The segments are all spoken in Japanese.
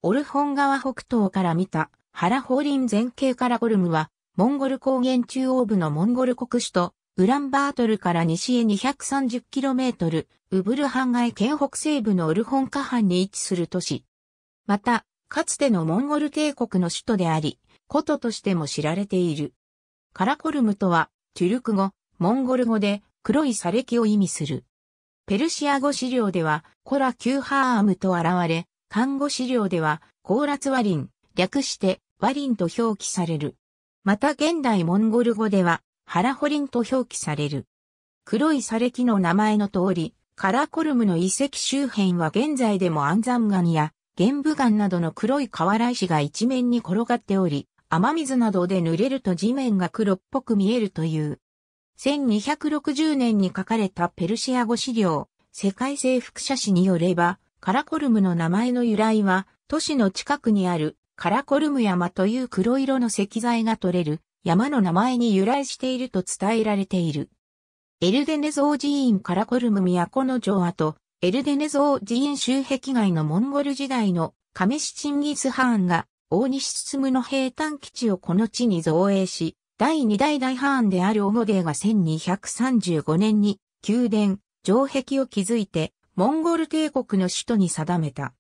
オルホン川北東から見た原法林前景からゴルムは、モンゴル高原中央部のモンゴル国首都、ウランバートルから西へ 230km、ウブルハン街県北西部のオルホン河畔に位置する都市。また、かつてのモンゴル帝国の首都であり、古都としても知られている。カラコルムとは、チュルク語、モンゴル語で黒い砂礫を意味する。ペルシア語資料では、コラ・キューハーアムと現れ、看護資料では、コーラツワリン、略してワリンと表記される。また現代モンゴル語では、ハラホリンと表記される。黒い砂礫の名前の通り、カラコルムの遺跡周辺は現在でも安山岩や玄武岩などの黒い瓦石が一面に転がっており、雨水などで濡れると地面が黒っぽく見えるという。1260年に書かれたペルシア語資料、世界征服者史によれば、カラコルムの名前の由来は、都市の近くにあるカラコルム山という黒色の石材が取れる山の名前に由来していると伝えられている。エルデネゾー寺院カラコルム都の城跡、エルデネゾー寺院周壁外のモンゴル時代のカメシチンギスハーンが大西進の平坦基地をこの地に造営し、第二代大ハーンであるオゴデーが1235年に宮殿、城壁を築いてモンゴル帝国の首都に定めた。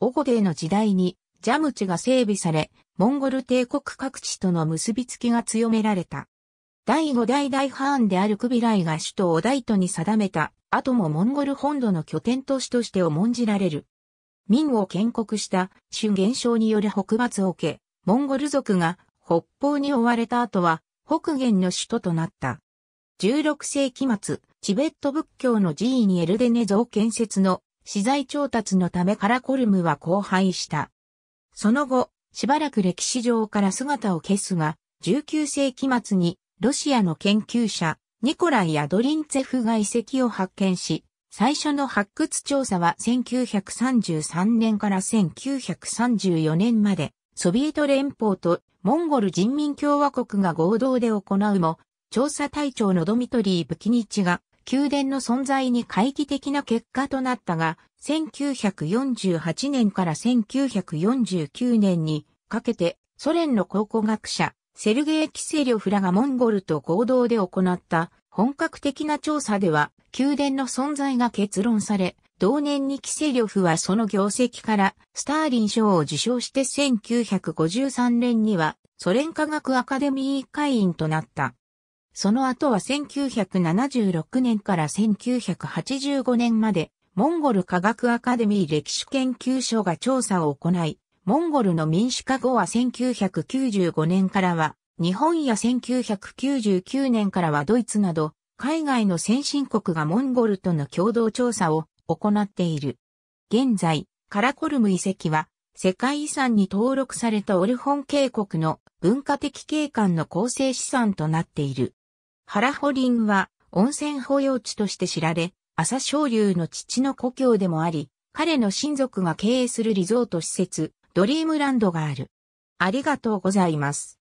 オゴデーの時代にジャムチが整備され、モンゴル帝国各地との結びつきが強められた。第五代大ハーンであるクビライが首都を大都に定めた、後もモンゴル本土の拠点都市として重んじられる。明を建国した主現象による北伐を受け、モンゴル族が北方に追われた後は北元の首都となった。16世紀末、チベット仏教の寺院にエルデネ像建設の資材調達のためカラコルムは荒廃した。その後、しばらく歴史上から姿を消すが、19世紀末にロシアの研究者、ニコライ・アドリンツェフが遺跡を発見し、最初の発掘調査は1933年から1934年まで、ソビエト連邦とモンゴル人民共和国が合同で行うも、調査隊長のドミトリー・ブキニチが、宮殿の存在に回帰的な結果となったが、1948年から1949年にかけて、ソ連の考古学者、セルゲイ・キセリョフらがモンゴルと合同で行った本格的な調査では、宮殿の存在が結論され、同年にキセリョフはその業績からスターリン賞を受賞して1953年にはソ連科学アカデミー会員となった。その後は1976年から1985年まで、モンゴル科学アカデミー歴史研究所が調査を行い、モンゴルの民主化後は1995年からは、日本や1999年からはドイツなど、海外の先進国がモンゴルとの共同調査を行っている。現在、カラコルム遺跡は、世界遺産に登録されたオルホン渓谷の文化的景観の構成資産となっている。原保林は温泉保養地として知られ、朝昇龍の父の故郷でもあり、彼の親族が経営するリゾート施設、ドリームランドがある。ありがとうございます。